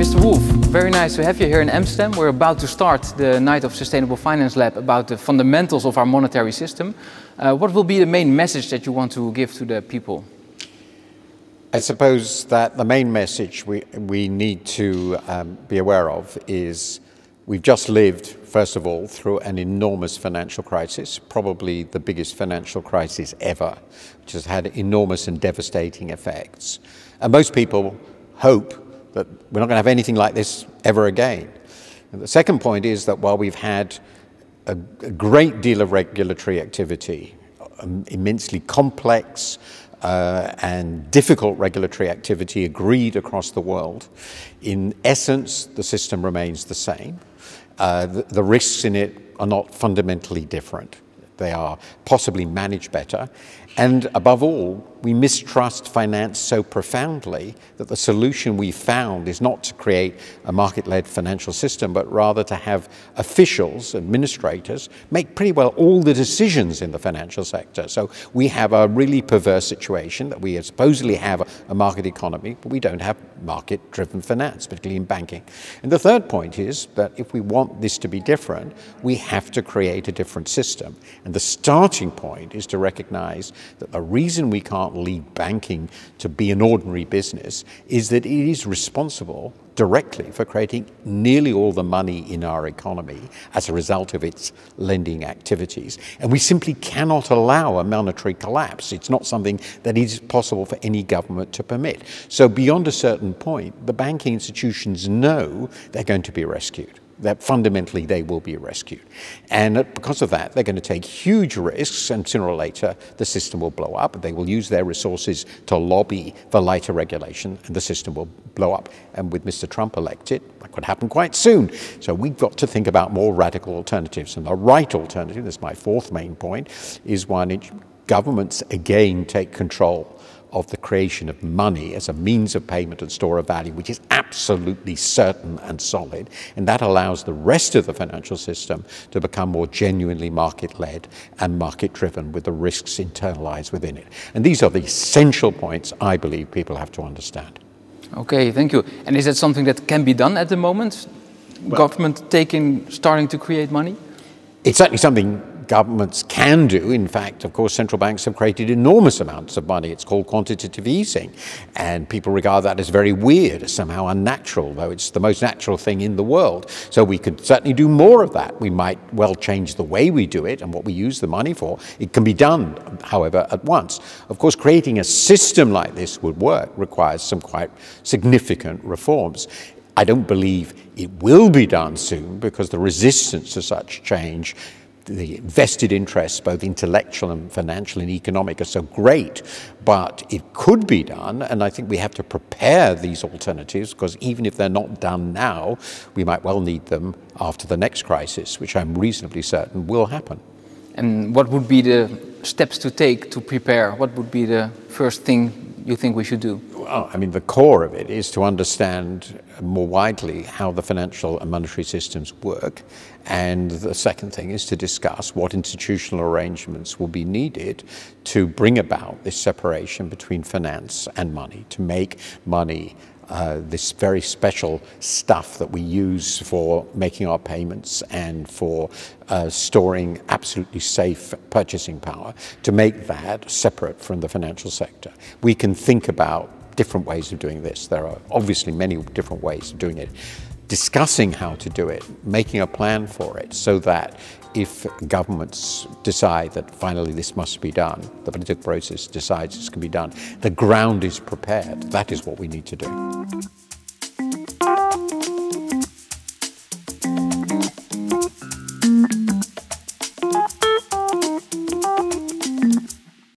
Mr. Wolf, very nice to have you here in Amsterdam. We're about to start the Night of Sustainable Finance Lab about the fundamentals of our monetary system. Uh, what will be the main message that you want to give to the people? I suppose that the main message we, we need to um, be aware of is we've just lived, first of all, through an enormous financial crisis, probably the biggest financial crisis ever, which has had enormous and devastating effects. And most people hope that we're not going to have anything like this ever again. And the second point is that while we've had a, a great deal of regulatory activity, um, immensely complex uh, and difficult regulatory activity agreed across the world, in essence, the system remains the same. Uh, the, the risks in it are not fundamentally different they are possibly managed better. And above all, we mistrust finance so profoundly that the solution we found is not to create a market led financial system, but rather to have officials, administrators, make pretty well all the decisions in the financial sector. So we have a really perverse situation that we supposedly have a market economy, but we don't have market driven finance, particularly in banking. And the third point is that if we want this to be different, we have to create a different system. And and the starting point is to recognize that the reason we can't leave banking to be an ordinary business is that it is responsible directly for creating nearly all the money in our economy as a result of its lending activities. And we simply cannot allow a monetary collapse. It's not something that is possible for any government to permit. So beyond a certain point, the banking institutions know they're going to be rescued that fundamentally they will be rescued. And because of that, they're going to take huge risks, and sooner or later the system will blow up. They will use their resources to lobby for lighter regulation, and the system will blow up. And with Mr. Trump elected, that could happen quite soon. So we've got to think about more radical alternatives. And the right alternative, is my fourth main point, is one in which governments again take control of the creation of money as a means of payment and store of value, which is absolutely certain and solid. And that allows the rest of the financial system to become more genuinely market led and market driven with the risks internalized within it. And these are the essential points I believe people have to understand. Okay, thank you. And is that something that can be done at the moment? Well, Government taking, starting to create money? It's certainly something governments can do. In fact, of course, central banks have created enormous amounts of money. It's called quantitative easing. And people regard that as very weird, as somehow unnatural, though it's the most natural thing in the world. So we could certainly do more of that. We might well change the way we do it and what we use the money for. It can be done, however, at once. Of course, creating a system like this would work requires some quite significant reforms. I don't believe it will be done soon because the resistance to such change the vested interests, both intellectual and financial and economic, are so great, but it could be done. And I think we have to prepare these alternatives because even if they're not done now, we might well need them after the next crisis, which I'm reasonably certain will happen. And what would be the steps to take to prepare? What would be the first thing you think we should do? well, I mean, the core of it is to understand more widely how the financial and monetary systems work. And the second thing is to discuss what institutional arrangements will be needed to bring about this separation between finance and money, to make money uh, this very special stuff that we use for making our payments and for uh, storing absolutely safe purchasing power, to make that separate from the financial sector. We can think about different ways of doing this. There are obviously many different ways of doing it. Discussing how to do it, making a plan for it, so that if governments decide that finally this must be done, the political process decides this can be done, the ground is prepared. That is what we need to do.